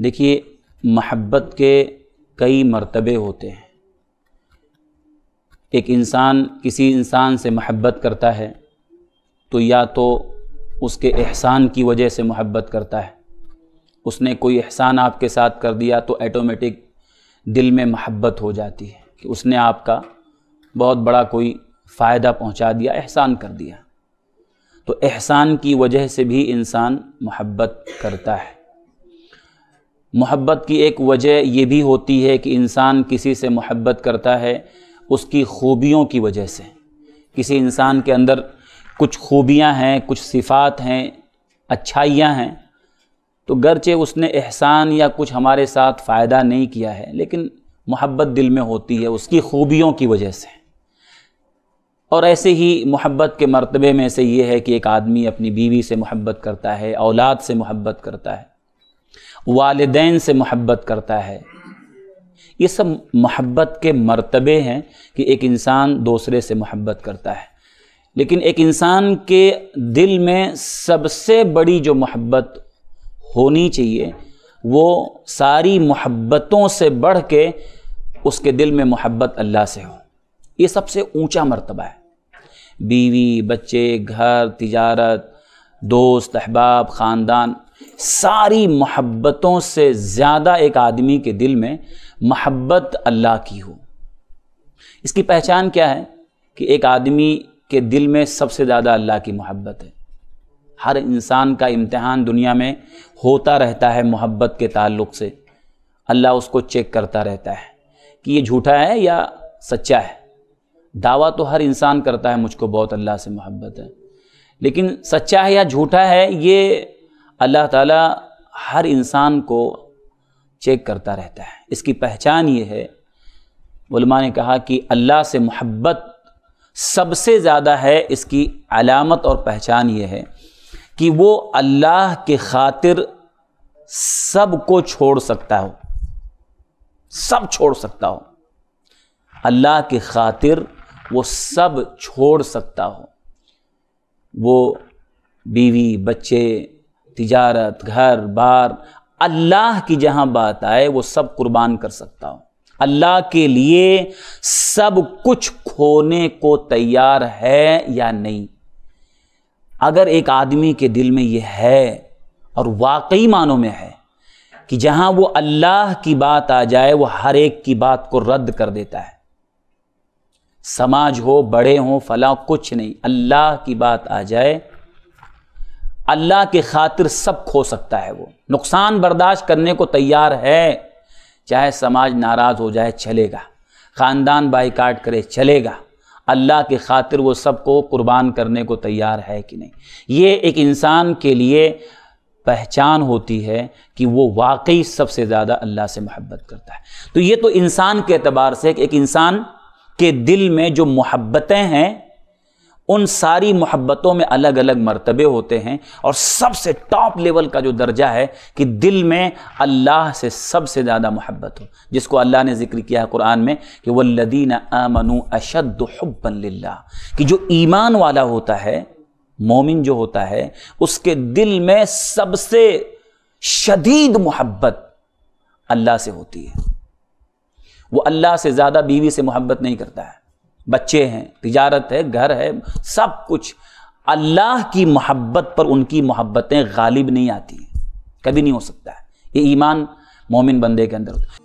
देखिए महब्बत के कई मर्तबे होते हैं एक इंसान किसी इंसान से महब्बत करता है तो या तो उसके एहसान की वजह से महब्बत करता है उसने कोई एहसान आपके साथ कर दिया तो ऐटोमेटिक दिल में महब्बत हो जाती है कि उसने आपका बहुत बड़ा कोई फ़ायदा पहुंचा दिया एहसान कर दिया तो एहसान की वजह से भी इंसान महब्बत करता है मोहब्बत की एक वजह यह भी होती है कि इंसान किसी से मोहब्बत करता है उसकी खूबियों की वजह से किसी इंसान के अंदर कुछ खूबियां हैं कुछ सिफ़ात हैं अच्छाइयां हैं तो गरचे उसने एहसान या कुछ हमारे साथ फ़ायदा नहीं किया है लेकिन मोहब्बत दिल में होती है उसकी खूबियों की वजह से और ऐसे ही मोहब्बत के मरतबे में से ये है कि एक आदमी अपनी बीवी से मोहब्बत करता है औलाद से मोहब्बत करता है वालदेन से मोहब्बत करता है ये सब मोहब्बत के मर्तबे हैं कि एक इंसान दूसरे से मोहब्बत करता है लेकिन एक इंसान के दिल में सबसे बड़ी जो मोहब्बत होनी चाहिए वो सारी मोहब्बतों से बढ़ के उसके दिल में मोहब्बत अल्लाह से हो ये सबसे ऊंचा मर्तबा है बीवी बच्चे घर तिजारत दोस्त अहबाब ख़ानदान सारी मोहब्बतों से ज़्यादा एक आदमी के दिल में मोहब्बत अल्लाह की हो इसकी पहचान क्या है कि एक आदमी के दिल में सबसे ज़्यादा अल्लाह की मोहब्बत है हर इंसान का इम्तहान दुनिया में होता रहता है मोहब्बत के ताल्लुक से अल्लाह उसको चेक करता रहता है कि ये झूठा है या सच्चा है दावा तो हर इंसान करता है मुझको बहुत अल्लाह से मोहब्बत है लेकिन सच्चा है या झूठा है ये अल्लाह ताला हर इंसान को चेक करता रहता है इसकी पहचान ये है उलमा ने कहा कि अल्लाह से मोहब्बत सबसे ज़्यादा है इसकी अलामत और पहचान ये है कि वो अल्लाह के खातिर सब को छोड़ सकता हो सब छोड़ सकता हो अल्लाह के खातिर वो सब छोड़ सकता हो वो बीवी बच्चे तिजारत घर बार अल्लाह की जहाँ बात आए वो सब कुर्बान कर सकता हूँ अल्लाह के लिए सब कुछ खोने को तैयार है या नहीं अगर एक आदमी के दिल में ये है और वाकई मानों में है कि जहाँ वो अल्लाह की बात आ जाए वो हर एक की बात को रद्द कर देता है समाज हो बड़े हो फला कुछ नहीं अल्लाह की बात आ जाए अल्लाह के खातिर सब खो सकता है वो नुकसान बर्दाश्त करने को तैयार है चाहे समाज नाराज़ हो जाए चलेगा ख़ानदान बाईकाट करे चलेगा अल्लाह के खातिर वो सबको कुर्बान करने को तैयार है कि नहीं ये एक इंसान के लिए पहचान होती है कि वो वाकई सबसे ज़्यादा अल्लाह से मोहब्बत करता है तो ये तो इंसान के अतबार से एक इंसान के दिल में जो मोहब्बतें हैं उन सारी मोहब्बतों में अलग अलग मरतबे होते हैं और सबसे टॉप लेवल का जो दर्जा है कि दिल में अल्लाह से सबसे ज़्यादा मोहब्बत हो जिसको अल्लाह ने जिक्र किया है कुरान में कि लदीन आमनु अशद हब्बल्ला कि जो ईमान वाला होता है मोमिन जो होता है उसके दिल में सबसे शदीद मोहब्बत अल्लाह से होती है वो अल्लाह से ज़्यादा बीवी से मोहब्बत नहीं करता है बच्चे हैं तिजारत है घर है सब कुछ अल्लाह की मोहब्बत पर उनकी मोहब्बतें गालिब नहीं आती कभी नहीं हो सकता है ये ईमान मोमिन बंदे के अंदर होता